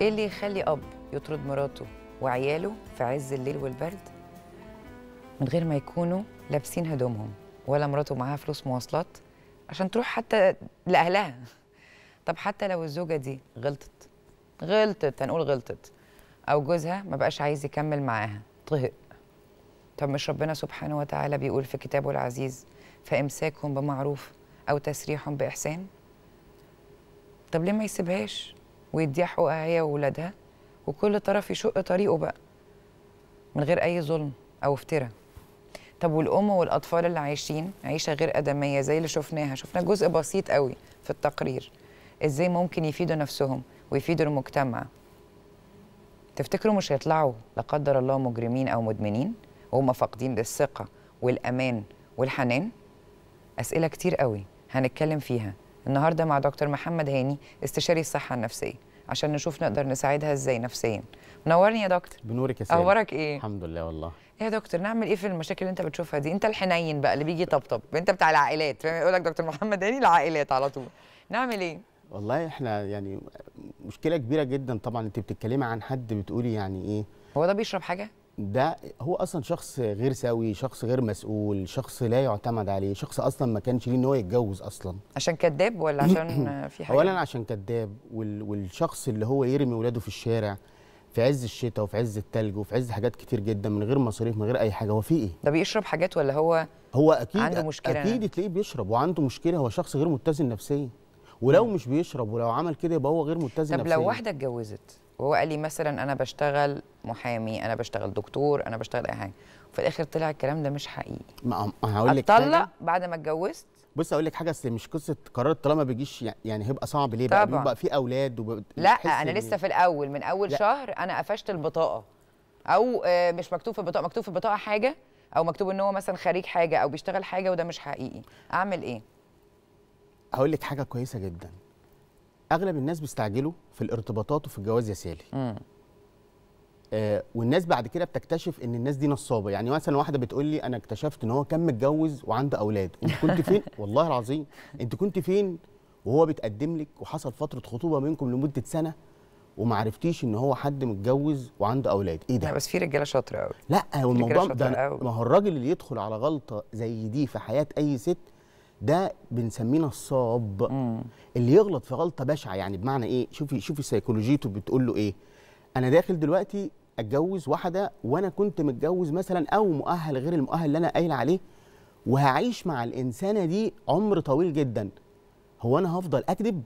ايه اللي يخلي اب يطرد مراته وعياله في عز الليل والبرد من غير ما يكونوا لابسين هدومهم ولا مراته معاها فلوس مواصلات عشان تروح حتى لاهلها طب حتى لو الزوجه دي غلطت غلطت هنقول غلطت او جوزها ما بقاش عايز يكمل معاها طهق طب مش ربنا سبحانه وتعالى بيقول في كتابه العزيز فامساكهم بمعروف او تسريحهم باحسان طب ليه ما يسيبهاش ويديها حقوقها هي وولادها وكل طرف يشق طريقه بقى من غير اي ظلم او افتراء طب والام والاطفال اللي عايشين عيشه غير ادميه زي اللي شفناها شفنا جزء بسيط قوي في التقرير ازاي ممكن يفيدوا نفسهم ويفيدوا المجتمع تفتكروا مش هيطلعوا لا قدر الله مجرمين او مدمنين وهم فاقدين للثقه والامان والحنان اسئله كتير قوي هنتكلم فيها النهارده مع دكتور محمد هاني استشاري الصحه النفسيه عشان نشوف نقدر نساعدها ازاي نفسيا منورني يا دكتور بنورك يا سيدي اخبارك ايه الحمد لله والله ايه يا دكتور نعمل ايه في المشاكل اللي انت بتشوفها دي انت الحنين بقى اللي بيجي طبطب انت بتاع العائلات فاهم يقول لك دكتور محمد هاني العائلات على طول نعمل ايه والله احنا يعني مشكله كبيره جدا طبعا انت بتتكلمي عن حد بتقولي يعني ايه هو ده بيشرب حاجه ده هو اصلا شخص غير سوي شخص غير مسؤول شخص لا يعتمد عليه شخص اصلا ما كانش ليه ان هو يتجوز اصلا عشان كذاب ولا عشان في حاجه اولا عشان كذاب وال... والشخص اللي هو يرمي ولاده في الشارع في عز الشتاء وفي عز التلج وفي عز حاجات كتير جدا من غير مصاريف من غير اي حاجه هو في ايه ده بيشرب حاجات ولا هو هو اكيد عنده مشكله اكيد تلاقيه بيشرب وعنده مشكله هو شخص غير متزن نفسيا ولو مش بيشرب ولو عمل كده يبقى هو غير متزن نفسيا طب لو واحده اتجوزت وهو قال لي مثلا انا بشتغل محامي انا بشتغل دكتور انا بشتغل اي حاجه وفي الاخر طلع الكلام ده مش حقيقي ما هقول لك اتطلق بعد ما اتجوزت بص اقول لك حاجه بس مش قصه قرار الطلاق ما بيجيش يعني هيبقى صعب ليه بقى بيبقى في اولاد وب... لا انا لسه في الاول من اول لا. شهر انا قفشت البطاقه او آه، مش مكتوب في البطاقه مكتوب في البطاقه حاجه او مكتوب ان هو مثلا خريج حاجه او بيشتغل حاجه وده مش حقيقي اعمل ايه هقول لك حاجه كويسه جدا اغلب الناس بيستعجلوا في الارتباطات وفي الجواز يا سالي آه، والناس بعد كده بتكتشف ان الناس دي نصابه يعني مثلا واحده بتقول لي انا اكتشفت ان هو كان متجوز وعنده اولاد انت كنت فين والله العظيم انت كنت فين وهو بتقدم لك وحصل فتره خطوبه منكم لمده سنه وما عرفتيش ان هو حد متجوز وعنده اولاد ايه ده بس في رجاله شاطره قوي لا هو الموضوع ده ما هو الراجل اللي يدخل على غلطه زي دي في حياه اي ست ده بنسميه نصاب اللي يغلط في غلطه بشعه يعني بمعنى ايه شوفي شوفي سيكولوجيته بتقول له ايه انا داخل دلوقتي اتجوز واحده وانا كنت متجوز مثلا او مؤهل غير المؤهل اللي انا قايل عليه وهعيش مع الانسانه دي عمر طويل جدا هو انا هفضل اكذب